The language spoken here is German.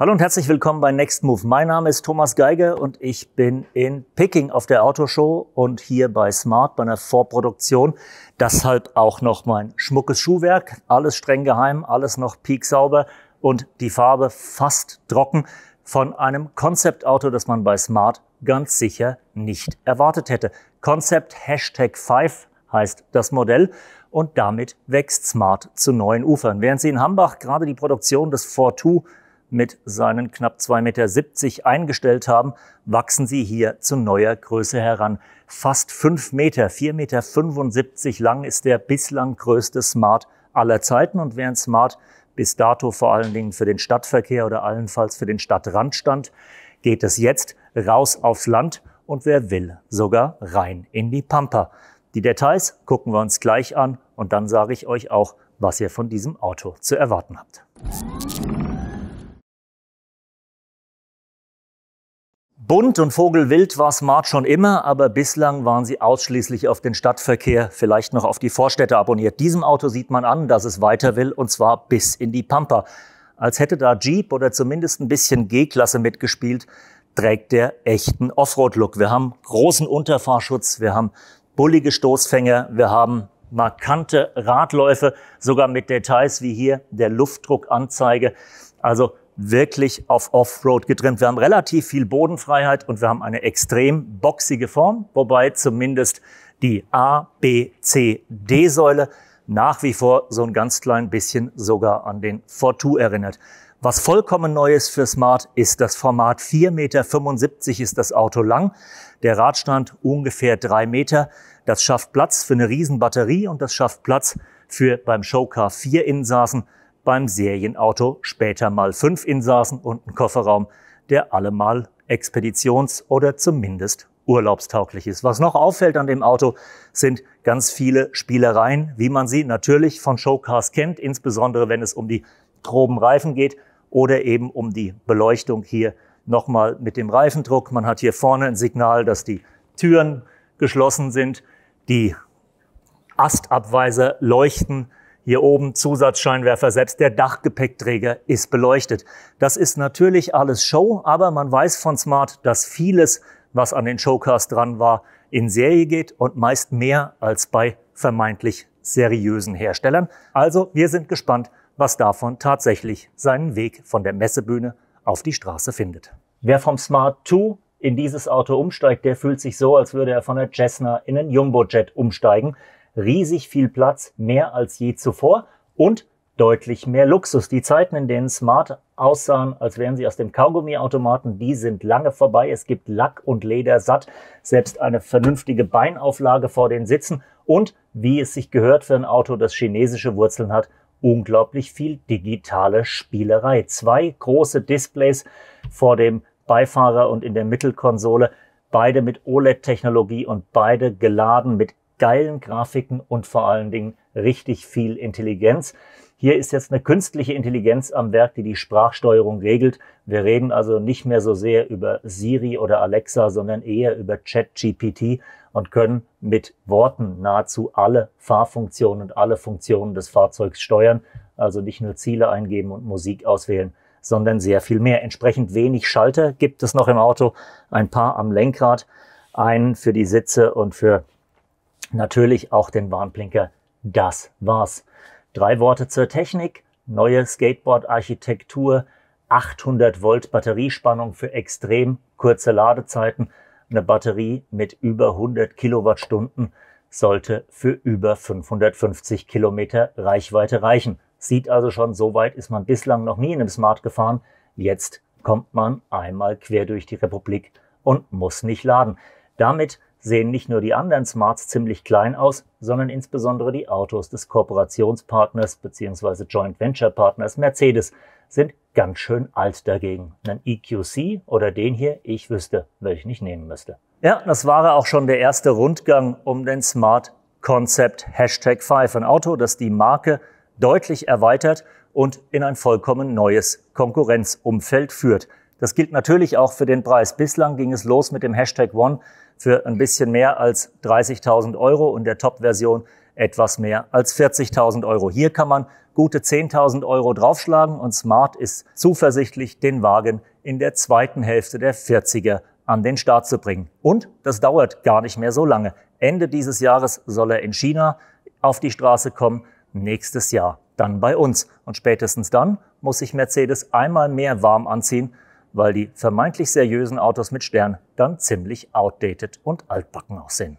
Hallo und herzlich willkommen bei Next Move. Mein Name ist Thomas Geiger und ich bin in Peking auf der Autoshow und hier bei Smart bei einer Vorproduktion. Deshalb auch noch mein schmuckes Schuhwerk. Alles streng geheim, alles noch pieksauber und die Farbe fast trocken von einem Konzeptauto, das man bei Smart ganz sicher nicht erwartet hätte. Konzept Hashtag 5 heißt das Modell und damit wächst Smart zu neuen Ufern. Während sie in Hambach gerade die Produktion des 4 mit seinen knapp 2,70 Meter eingestellt haben, wachsen sie hier zu neuer Größe heran. Fast 5 Meter, 4,75 Meter lang ist der bislang größte Smart aller Zeiten. Und während Smart bis dato vor allen Dingen für den Stadtverkehr oder allenfalls für den Stadtrand stand, geht es jetzt raus aufs Land und wer will, sogar rein in die Pampa. Die Details gucken wir uns gleich an und dann sage ich euch auch, was ihr von diesem Auto zu erwarten habt. Bunt und vogelwild war Smart schon immer, aber bislang waren sie ausschließlich auf den Stadtverkehr, vielleicht noch auf die Vorstädte abonniert. Diesem Auto sieht man an, dass es weiter will, und zwar bis in die Pampa. Als hätte da Jeep oder zumindest ein bisschen G-Klasse mitgespielt, trägt der echten Offroad-Look. Wir haben großen Unterfahrschutz, wir haben bullige Stoßfänger, wir haben markante Radläufe, sogar mit Details wie hier der Luftdruckanzeige. Also wirklich auf Offroad getrimmt. Wir haben relativ viel Bodenfreiheit und wir haben eine extrem boxige Form, wobei zumindest die A, B, C, D-Säule nach wie vor so ein ganz klein bisschen sogar an den Fortu erinnert. Was vollkommen Neues für Smart ist das Format 4,75 Meter ist das Auto lang, der Radstand ungefähr drei Meter. Das schafft Platz für eine Riesenbatterie und das schafft Platz für beim Showcar 4 Insassen beim Serienauto später mal fünf Insassen und ein Kofferraum, der allemal expeditions- oder zumindest urlaubstauglich ist. Was noch auffällt an dem Auto, sind ganz viele Spielereien, wie man sie natürlich von Showcars kennt, insbesondere wenn es um die groben Reifen geht oder eben um die Beleuchtung hier nochmal mit dem Reifendruck. Man hat hier vorne ein Signal, dass die Türen geschlossen sind, die Astabweiser leuchten, hier oben Zusatzscheinwerfer, selbst der Dachgepäckträger ist beleuchtet. Das ist natürlich alles Show, aber man weiß von Smart, dass vieles, was an den Showcars dran war, in Serie geht und meist mehr als bei vermeintlich seriösen Herstellern. Also wir sind gespannt, was davon tatsächlich seinen Weg von der Messebühne auf die Straße findet. Wer vom Smart 2 in dieses Auto umsteigt, der fühlt sich so, als würde er von der Cessna in einen Jumbo-Jet umsteigen riesig viel Platz, mehr als je zuvor und deutlich mehr Luxus. Die Zeiten, in denen Smart aussahen, als wären sie aus dem Kaugummiautomaten, die sind lange vorbei. Es gibt Lack und Leder satt, selbst eine vernünftige Beinauflage vor den Sitzen und, wie es sich gehört für ein Auto, das chinesische Wurzeln hat, unglaublich viel digitale Spielerei. Zwei große Displays vor dem Beifahrer und in der Mittelkonsole, beide mit OLED-Technologie und beide geladen mit geilen Grafiken und vor allen Dingen richtig viel Intelligenz. Hier ist jetzt eine künstliche Intelligenz am Werk, die die Sprachsteuerung regelt. Wir reden also nicht mehr so sehr über Siri oder Alexa, sondern eher über ChatGPT und können mit Worten nahezu alle Fahrfunktionen und alle Funktionen des Fahrzeugs steuern. Also nicht nur Ziele eingeben und Musik auswählen, sondern sehr viel mehr. Entsprechend wenig Schalter gibt es noch im Auto, ein paar am Lenkrad, einen für die Sitze und für natürlich auch den Warnblinker. Das war's. Drei Worte zur Technik, neue Skateboard-Architektur, 800 Volt Batteriespannung für extrem kurze Ladezeiten, eine Batterie mit über 100 Kilowattstunden sollte für über 550 Kilometer Reichweite reichen. Sieht also schon, so weit ist man bislang noch nie in einem Smart gefahren. Jetzt kommt man einmal quer durch die Republik und muss nicht laden. Damit sehen nicht nur die anderen Smarts ziemlich klein aus, sondern insbesondere die Autos des Kooperationspartners bzw. Joint Venture Partners Mercedes sind ganz schön alt dagegen. Ein EQC oder den hier, ich wüsste, welchen ich nehmen müsste. Ja, das war auch schon der erste Rundgang um den Smart Concept Hashtag 5, ein Auto, das die Marke deutlich erweitert und in ein vollkommen neues Konkurrenzumfeld führt. Das gilt natürlich auch für den Preis. Bislang ging es los mit dem Hashtag One für ein bisschen mehr als 30.000 Euro und der Top-Version etwas mehr als 40.000 Euro. Hier kann man gute 10.000 Euro draufschlagen und Smart ist zuversichtlich, den Wagen in der zweiten Hälfte der 40er an den Start zu bringen. Und das dauert gar nicht mehr so lange. Ende dieses Jahres soll er in China auf die Straße kommen, nächstes Jahr dann bei uns. Und spätestens dann muss sich Mercedes einmal mehr warm anziehen weil die vermeintlich seriösen Autos mit Stern dann ziemlich outdated und altbacken aussehen.